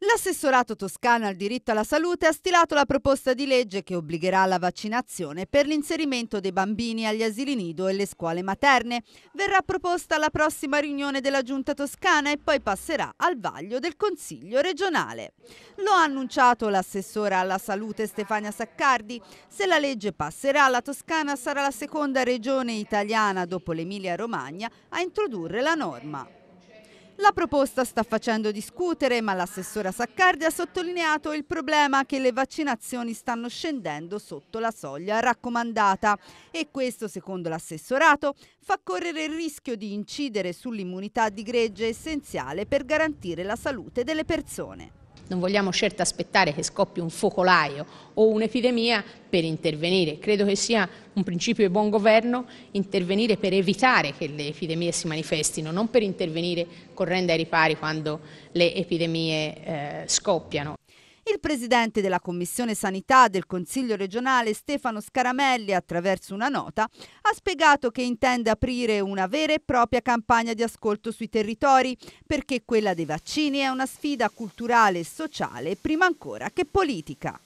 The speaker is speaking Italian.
L'assessorato toscano al diritto alla salute ha stilato la proposta di legge che obbligherà alla vaccinazione per l'inserimento dei bambini agli asili nido e le scuole materne. Verrà proposta alla prossima riunione della Giunta toscana e poi passerà al vaglio del Consiglio regionale. Lo ha annunciato l'assessora alla salute Stefania Saccardi. Se la legge passerà, la Toscana sarà la seconda regione italiana dopo l'Emilia-Romagna a introdurre la norma. La proposta sta facendo discutere, ma l'assessora Saccardi ha sottolineato il problema che le vaccinazioni stanno scendendo sotto la soglia raccomandata e questo, secondo l'assessorato, fa correre il rischio di incidere sull'immunità di gregge essenziale per garantire la salute delle persone. Non vogliamo certo aspettare che scoppi un focolaio o un'epidemia per intervenire. Credo che sia un principio di buon governo intervenire per evitare che le epidemie si manifestino, non per intervenire correndo ai ripari quando le epidemie eh, scoppiano. Il presidente della Commissione Sanità del Consiglio regionale Stefano Scaramelli, attraverso una nota, ha spiegato che intende aprire una vera e propria campagna di ascolto sui territori perché quella dei vaccini è una sfida culturale e sociale prima ancora che politica.